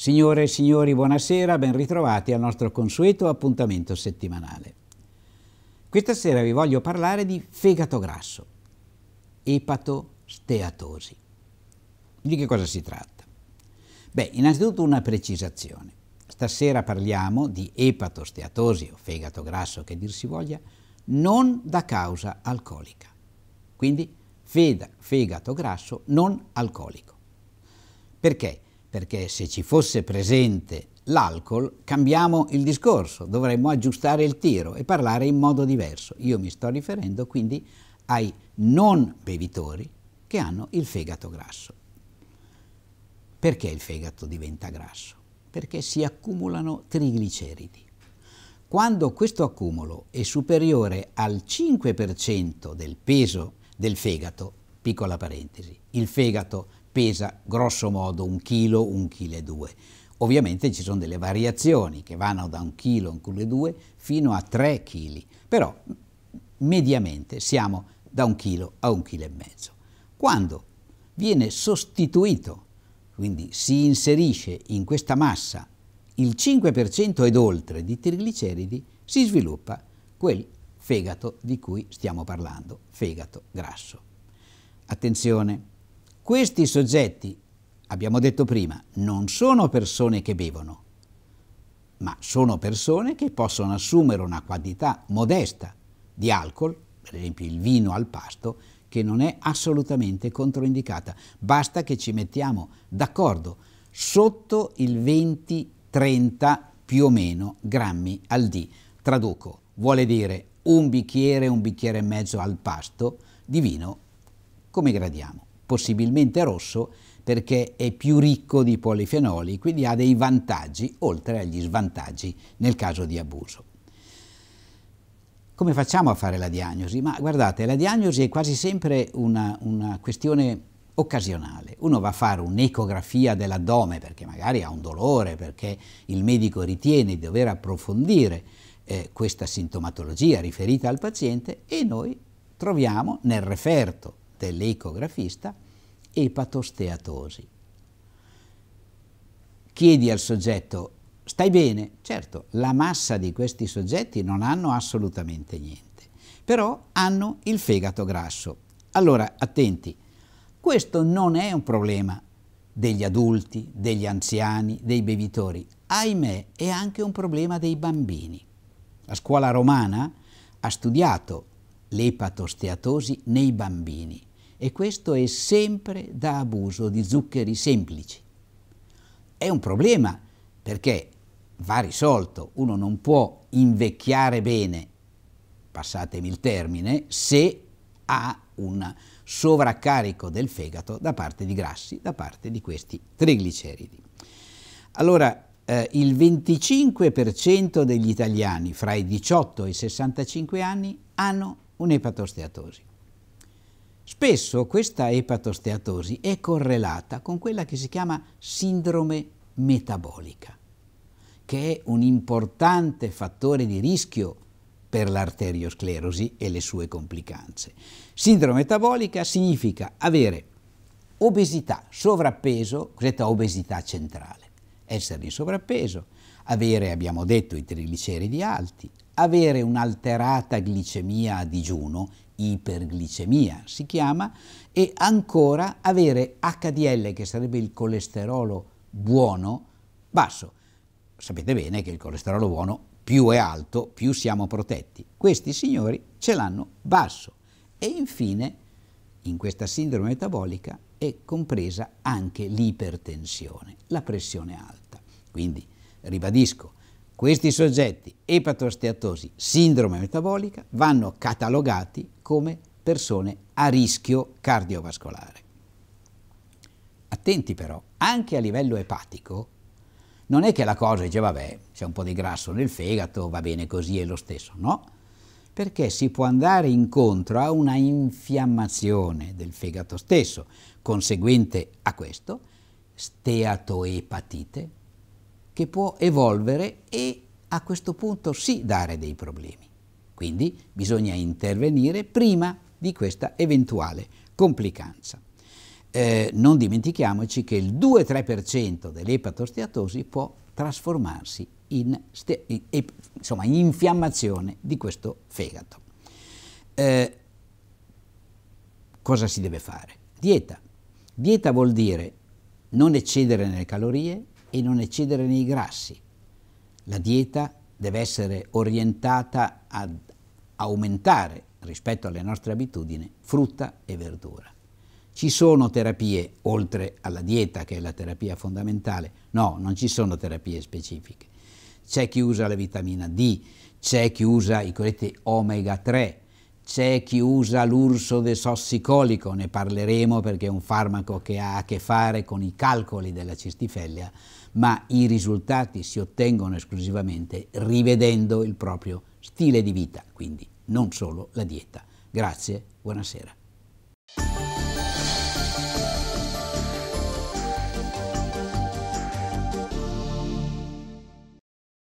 Signore e signori, buonasera, ben ritrovati al nostro consueto appuntamento settimanale. Questa sera vi voglio parlare di fegato grasso, epatosteatosi. Di che cosa si tratta? Beh, innanzitutto una precisazione. Stasera parliamo di epatosteatosi o fegato grasso che dir si voglia, non da causa alcolica. Quindi fegato grasso non alcolico. Perché? perché se ci fosse presente l'alcol cambiamo il discorso, dovremmo aggiustare il tiro e parlare in modo diverso. Io mi sto riferendo quindi ai non bevitori che hanno il fegato grasso. Perché il fegato diventa grasso? Perché si accumulano trigliceridi. Quando questo accumulo è superiore al 5% del peso del fegato, piccola parentesi, il fegato pesa grosso modo un chilo, un chilo e due. Ovviamente ci sono delle variazioni che vanno da un chilo, un chilo e due fino a tre chili, però mediamente siamo da un chilo a un chilo e mezzo. Quando viene sostituito, quindi si inserisce in questa massa il 5% ed oltre di trigliceridi, si sviluppa quel fegato di cui stiamo parlando, fegato grasso. Attenzione, questi soggetti, abbiamo detto prima, non sono persone che bevono, ma sono persone che possono assumere una quantità modesta di alcol, per esempio il vino al pasto, che non è assolutamente controindicata. Basta che ci mettiamo d'accordo sotto il 20-30 più o meno grammi al D. Traduco, vuole dire un bicchiere, un bicchiere e mezzo al pasto di vino come gradiamo possibilmente rosso, perché è più ricco di polifenoli, quindi ha dei vantaggi oltre agli svantaggi nel caso di abuso. Come facciamo a fare la diagnosi? Ma guardate, la diagnosi è quasi sempre una, una questione occasionale. Uno va a fare un'ecografia dell'addome perché magari ha un dolore, perché il medico ritiene di dover approfondire eh, questa sintomatologia riferita al paziente e noi troviamo nel referto dell'ecografista, epatosteatosi. Chiedi al soggetto, stai bene? Certo, la massa di questi soggetti non hanno assolutamente niente, però hanno il fegato grasso. Allora, attenti, questo non è un problema degli adulti, degli anziani, dei bevitori. Ahimè, è anche un problema dei bambini. La scuola romana ha studiato l'epatosteatosi nei bambini e questo è sempre da abuso di zuccheri semplici. È un problema perché va risolto, uno non può invecchiare bene, passatemi il termine, se ha un sovraccarico del fegato da parte di grassi, da parte di questi trigliceridi. Allora, eh, il 25% degli italiani fra i 18 e i 65 anni hanno un'epatosteatosi. Spesso questa epatosteatosi è correlata con quella che si chiama sindrome metabolica, che è un importante fattore di rischio per l'arteriosclerosi e le sue complicanze. Sindrome metabolica significa avere obesità, sovrappeso, cosiddetta obesità centrale, essere in sovrappeso, avere, abbiamo detto, i trigliceridi alti, avere un'alterata glicemia a digiuno iperglicemia si chiama, e ancora avere HDL, che sarebbe il colesterolo buono, basso. Sapete bene che il colesterolo buono più è alto, più siamo protetti. Questi signori ce l'hanno basso. E infine, in questa sindrome metabolica è compresa anche l'ipertensione, la pressione alta. Quindi, ribadisco, questi soggetti epatosteatosi, sindrome metabolica, vanno catalogati come persone a rischio cardiovascolare. Attenti però, anche a livello epatico, non è che la cosa dice vabbè, c'è un po' di grasso nel fegato, va bene così è lo stesso, no? Perché si può andare incontro a una infiammazione del fegato stesso, conseguente a questo, steatoepatite, che può evolvere e a questo punto sì dare dei problemi. Quindi bisogna intervenire prima di questa eventuale complicanza. Eh, non dimentichiamoci che il 2-3% dell'epatosteatosi può trasformarsi in, in, insomma, in, infiammazione di questo fegato. Eh, cosa si deve fare? Dieta. Dieta vuol dire non eccedere nelle calorie e non eccedere nei grassi. La dieta deve essere orientata ad aumentare rispetto alle nostre abitudini frutta e verdura. Ci sono terapie oltre alla dieta che è la terapia fondamentale? No, non ci sono terapie specifiche. C'è chi usa la vitamina D, c'è chi usa i cosiddetti omega 3, c'è chi usa l'urso de sossicolico, ne parleremo perché è un farmaco che ha a che fare con i calcoli della cistifellia, ma i risultati si ottengono esclusivamente rivedendo il proprio stile di vita, quindi non solo la dieta. Grazie, buonasera.